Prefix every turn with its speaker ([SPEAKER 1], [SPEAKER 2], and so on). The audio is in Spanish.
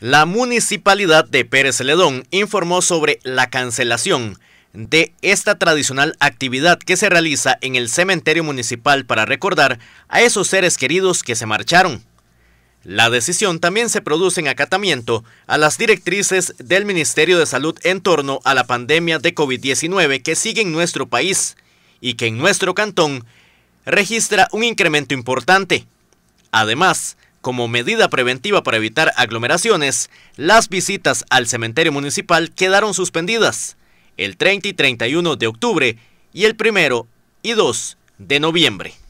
[SPEAKER 1] La municipalidad de Pérez Ledón informó sobre la cancelación de esta tradicional actividad que se realiza en el cementerio municipal para recordar a esos seres queridos que se marcharon. La decisión también se produce en acatamiento a las directrices del Ministerio de Salud en torno a la pandemia de COVID-19 que sigue en nuestro país y que en nuestro cantón registra un incremento importante. Además, como medida preventiva para evitar aglomeraciones, las visitas al cementerio municipal quedaron suspendidas el 30 y 31 de octubre y el 1 y 2 de noviembre.